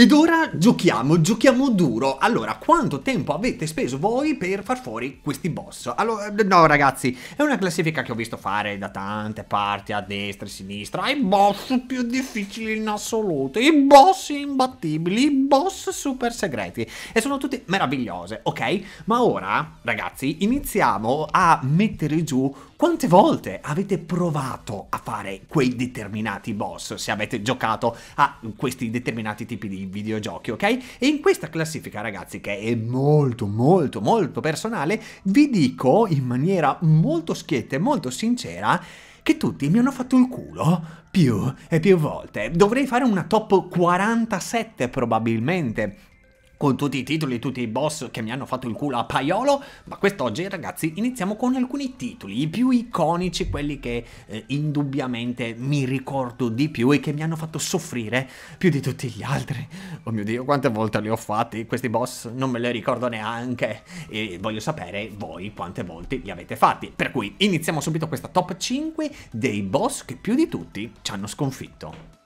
Ed ora giochiamo, giochiamo duro. Allora, quanto tempo avete speso voi per far fuori questi boss? Allora, eh, no ragazzi, è una classifica che ho visto fare da tante parti, a destra e a sinistra. I boss più difficili in assoluto, i boss imbattibili, i boss super segreti. E sono tutte meravigliose, ok? Ma ora, ragazzi, iniziamo a mettere giù quante volte avete provato a fare quei determinati boss se avete giocato a questi determinati tipi di videogiochi, ok? E in questa classifica, ragazzi, che è molto, molto, molto personale, vi dico in maniera molto schietta e molto sincera che tutti mi hanno fatto il culo più e più volte. Dovrei fare una top 47 probabilmente con tutti i titoli, tutti i boss che mi hanno fatto il culo a paiolo, ma quest'oggi ragazzi iniziamo con alcuni titoli, i più iconici, quelli che eh, indubbiamente mi ricordo di più e che mi hanno fatto soffrire più di tutti gli altri. Oh mio Dio, quante volte li ho fatti, questi boss non me li ricordo neanche e voglio sapere voi quante volte li avete fatti. Per cui iniziamo subito questa top 5 dei boss che più di tutti ci hanno sconfitto.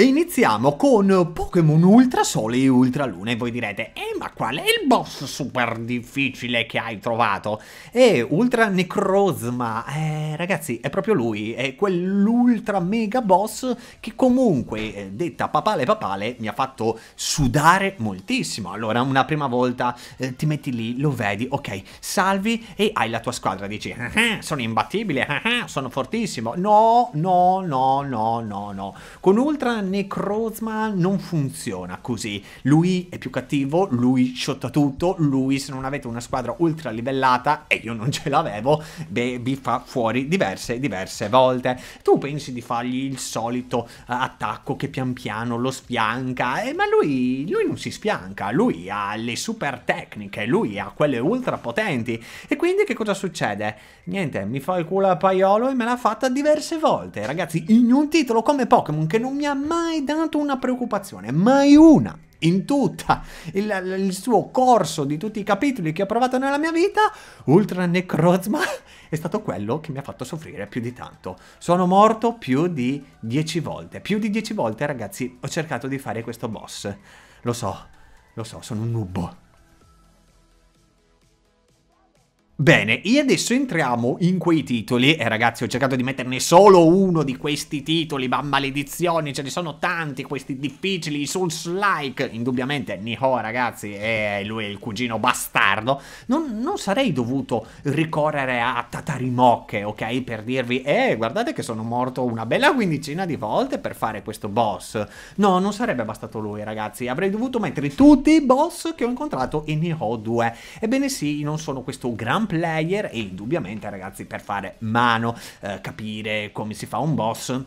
E iniziamo con Pokémon Ultra Sole e Ultra Luna e voi direte Eh ma qual è il boss super difficile che hai trovato? Eh, Ultra Necrozma, eh ragazzi è proprio lui, è quell'ultra mega boss che comunque, eh, detta papale papale, mi ha fatto sudare moltissimo Allora una prima volta eh, ti metti lì, lo vedi, ok, salvi e hai la tua squadra Dici, ah, ah sono imbattibile, ah, ah, sono fortissimo No, no, no, no, no, no Con Ultra necrozma non funziona così. Lui è più cattivo, lui sciotta tutto, lui se non avete una squadra ultra livellata, e io non ce l'avevo, beh, vi fa fuori diverse, diverse volte. Tu pensi di fargli il solito eh, attacco che pian piano lo spianca, eh, ma lui, lui non si spianca, lui ha le super tecniche, lui ha quelle ultra potenti. E quindi che cosa succede? Niente, mi fa il culo a paiolo e me l'ha fatta diverse volte. Ragazzi, in un titolo come Pokémon che non mi ha mai mai dato una preoccupazione, mai una in tutta il, il, suo corso di tutti i capitoli che ho provato nella mia vita, Ultra Necrozma è stato quello che mi ha fatto soffrire più di tanto. Sono morto più di dieci volte. Più di dieci volte, ragazzi, ho cercato di fare questo boss. Lo so, lo so, sono un nubbo. Bene, e adesso entriamo in quei titoli, e ragazzi ho cercato di metterne solo uno di questi titoli, ma maledizioni, ce ne sono tanti questi difficili, Souls-like, indubbiamente Niho ragazzi, è eh, lui è il cugino bastardo, non, non, sarei dovuto ricorrere a tatarimocche, ok, per dirvi, eh, guardate che sono morto una bella quindicina di volte per fare questo boss, no, non sarebbe bastato lui ragazzi, avrei dovuto mettere tutti i boss che ho incontrato in Niho 2, ebbene sì, non sono questo gran player e indubbiamente ragazzi per fare mano, eh, capire come si fa un boss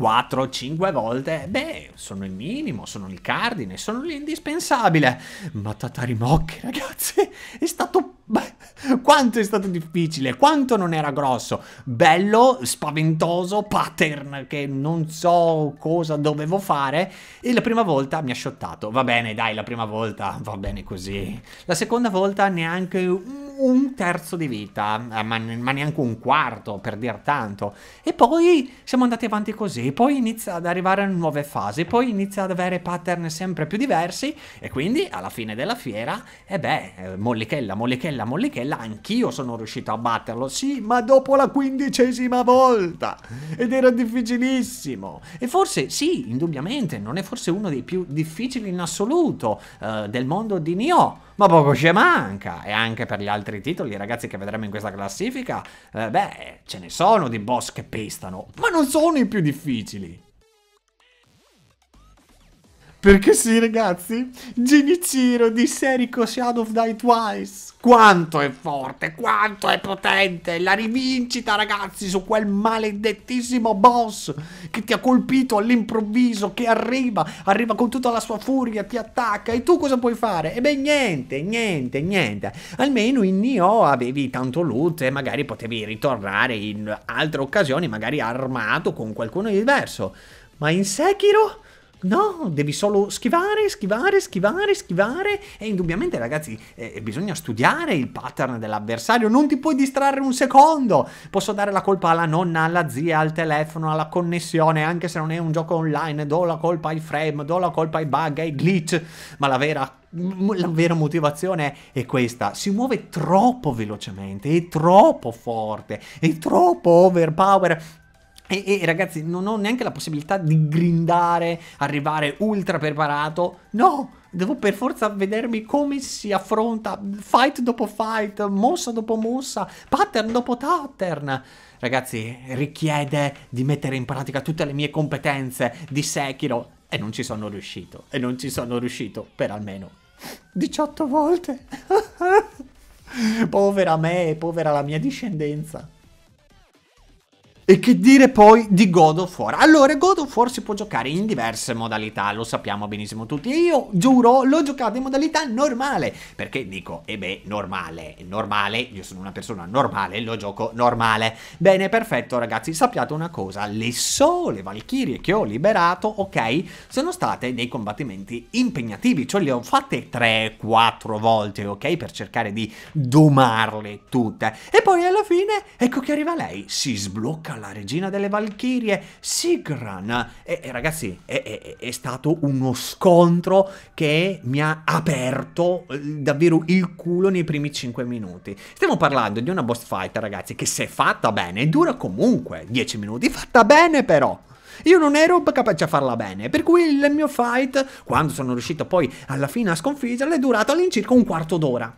4-5 volte, beh, sono il minimo, sono il cardine, sono l'indispensabile. Ma Tatarimocchi, ragazzi, è stato... Beh, quanto è stato difficile, quanto non era grosso. Bello, spaventoso, pattern che non so cosa dovevo fare. E la prima volta mi ha shottato. Va bene, dai, la prima volta va bene così. La seconda volta neanche un terzo di vita, eh, ma, neanche un quarto per dir tanto. E poi siamo andati avanti così, poi inizia ad arrivare a nuove fasi, poi inizia ad avere pattern sempre più diversi e quindi alla fine della fiera, e eh beh, eh, mollichella, mollichella, mollichella, anch'io sono riuscito a batterlo, sì, ma dopo la quindicesima volta ed era difficilissimo. E forse sì, indubbiamente, non è forse uno dei più difficili in assoluto eh, del mondo di Nioh ma poco ci manca. E anche per gli altri titoli, ragazzi, che vedremo in questa classifica, eh, beh, ce ne sono di boss che pestano, ma non sono i più difficili. Perché sì, ragazzi, Genichiro di Serico Shadow of Die Twice. Quanto è forte, quanto è potente la rivincita ragazzi su quel maledettissimo boss che ti ha colpito all'improvviso, che arriva, arriva con tutta la sua furia, ti attacca e tu cosa puoi fare? E beh niente, niente, niente. Almeno in Nioh avevi tanto loot e magari potevi ritornare in altre occasioni, magari armato con qualcuno di diverso. Ma in Sekiro? No, devi solo schivare, schivare, schivare, schivare e indubbiamente ragazzi eh, eh, bisogna studiare il pattern dell'avversario, non ti puoi distrarre un secondo. Posso dare la colpa alla nonna, alla zia, al telefono, alla connessione, anche se non è un gioco online, do la colpa ai frame, do la colpa ai bug, ai glitch, ma la vera la vera motivazione è questa, si muove troppo velocemente, è troppo forte, è troppo overpower, e, e, ragazzi, non ho neanche la possibilità di grindare, arrivare ultra preparato. No, devo per forza vedermi come si affronta fight dopo fight, mossa dopo mossa, pattern dopo pattern. Ragazzi, richiede di mettere in pratica tutte le mie competenze di Sekiro e non ci sono riuscito. E non ci sono riuscito per almeno 18 volte. povera me, povera la mia discendenza. E che dire poi di God of War? Allora, God of War si può giocare in diverse modalità, lo sappiamo benissimo tutti. E io, giuro, l'ho giocato in modalità normale. Perché dico, e eh beh, normale, normale, io sono una persona normale, lo gioco normale. Bene, perfetto ragazzi, sappiate una cosa, le sole Valchirie che ho liberato, ok, sono state dei combattimenti impegnativi, cioè le ho fatte 3-4 volte, ok, per cercare di domarle tutte. E poi alla fine, ecco che arriva lei, si sblocca la regina delle Valchirie, Sigran. E, e ragazzi, è, è, è, stato uno scontro che mi ha aperto eh, davvero il culo nei primi 5 minuti. Stiamo parlando di una boss fight, ragazzi, che se fatta bene dura comunque 10 minuti, fatta bene però. Io non ero capace a farla bene, per cui il mio fight, quando sono riuscito poi alla fine a sconfiggerla, è durato all'incirca un quarto d'ora.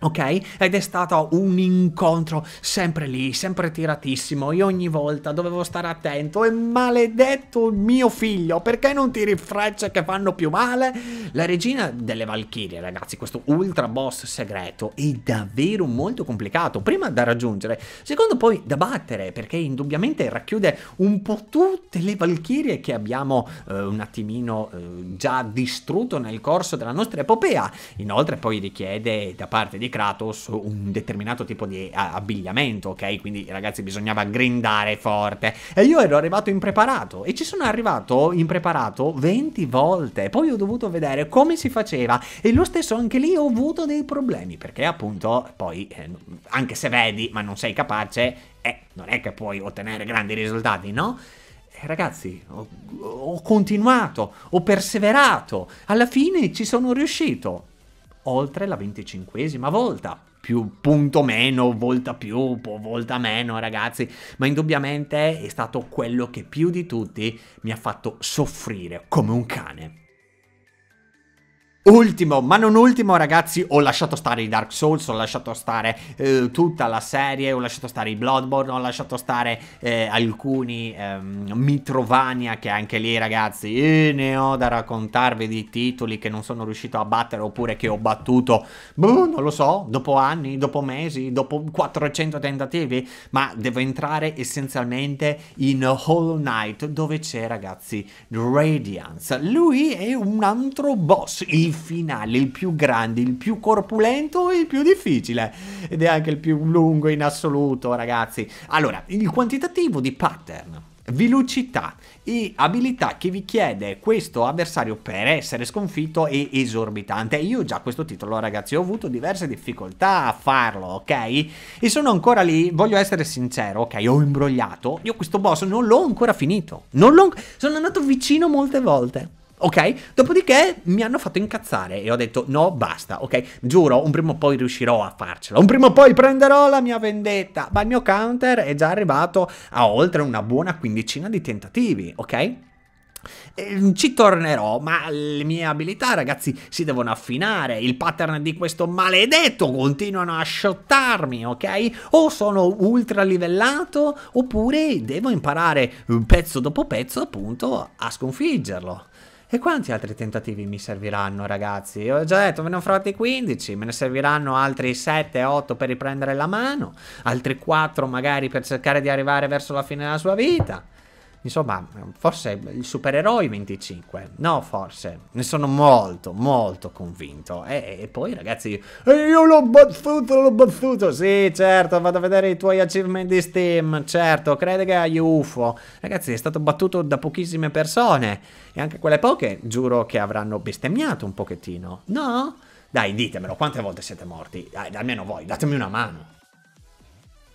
Ok? Ed è stato un incontro sempre lì, sempre tiratissimo. Io ogni volta dovevo stare attento e maledetto mio figlio, perché non tiri frecce che fanno più male? La regina delle Valchirie, ragazzi, questo ultra boss segreto è davvero molto complicato. Prima da raggiungere, secondo poi da battere, perché indubbiamente racchiude un po' tutte le Valchirie che abbiamo eh, un attimino eh, già distrutto nel corso della nostra epopea. Inoltre poi richiede da parte di di Kratos un determinato tipo di abbigliamento, ok? Quindi ragazzi bisognava grindare forte. E io ero arrivato impreparato e ci sono arrivato impreparato 20 volte. Poi ho dovuto vedere come si faceva e lo stesso anche lì ho avuto dei problemi perché appunto poi eh, anche se vedi ma non sei capace, eh, non è che puoi ottenere grandi risultati, no? ragazzi, ho, ho, continuato, ho perseverato, alla fine ci sono riuscito oltre la venticinquesima volta. Più punto meno, volta più, volta meno, ragazzi. Ma indubbiamente è stato quello che più di tutti mi ha fatto soffrire come un cane. Ultimo, ma non ultimo ragazzi, ho lasciato stare i Dark Souls, ho lasciato stare eh, tutta la serie, ho lasciato stare i Bloodborne, ho lasciato stare eh, alcuni ehm, Mitrovania che anche lì ragazzi, eh, ne ho da raccontarvi di titoli che non sono riuscito a battere oppure che ho battuto, boh, non lo so, dopo anni, dopo mesi, dopo 400 tentativi, ma devo entrare essenzialmente in Hollow Knight dove c'è ragazzi Radiance. Lui è un altro boss, il finale, il più grande, il più corpulento e il più difficile. Ed è anche il più lungo in assoluto, ragazzi. Allora, il quantitativo di pattern velocità e abilità che vi chiede questo avversario per essere sconfitto è esorbitante. Io già questo titolo, ragazzi, ho avuto diverse difficoltà a farlo, ok? E sono ancora lì, voglio essere sincero, ok? Ho imbrogliato. Io questo boss non l'ho ancora finito. Non l'ho... Sono andato vicino molte volte ok? Dopodiché mi hanno fatto incazzare e ho detto no, basta, ok? Giuro, un prima o poi riuscirò a farcela, un prima o poi prenderò la mia vendetta, ma il mio counter è già arrivato a oltre una buona quindicina di tentativi, ok? Ehm, ci tornerò, ma le mie abilità, ragazzi, si devono affinare. Il pattern di questo maledetto continuano a shottarmi, ok? O sono ultra livellato, oppure devo imparare eh, pezzo dopo pezzo, appunto, a sconfiggerlo. E quanti altri tentativi mi serviranno, ragazzi? Io ho già detto, me ne ho fatti 15, me ne serviranno altri 7-8 per riprendere la mano, altri 4 magari per cercare di arrivare verso la fine della sua vita. Insomma, forse il supereroe 25. No, forse. Ne sono molto, molto convinto. E, e poi, ragazzi, eh, io l'ho battuto, l'ho battuto. Sì, certo, vado a vedere i tuoi achievement di Steam. Certo, crede che hai UFO. Ragazzi, è stato battuto da pochissime persone. E anche quelle poche, giuro che avranno bestemmiato un pochettino. No? Dai, ditemelo, quante volte siete morti? Dai, almeno voi, datemi una mano.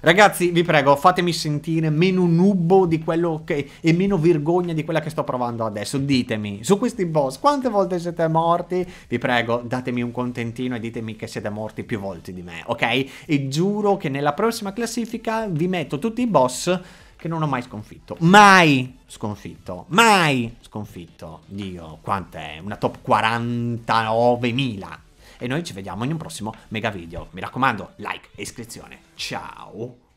Ragazzi, vi prego, fatemi sentire meno nubbo di quello che... e meno vergogna di quella che sto provando adesso. Ditemi, su questi boss, quante volte siete morti? Vi prego, datemi un contentino e ditemi che siete morti più volte di me, ok? E giuro che nella prossima classifica vi metto tutti i boss che non ho mai sconfitto. Mai sconfitto. Mai sconfitto. Dio, quant'è? Una top 49.000 e noi ci vediamo in un prossimo mega video. Mi raccomando, like e iscrizione. Ciao!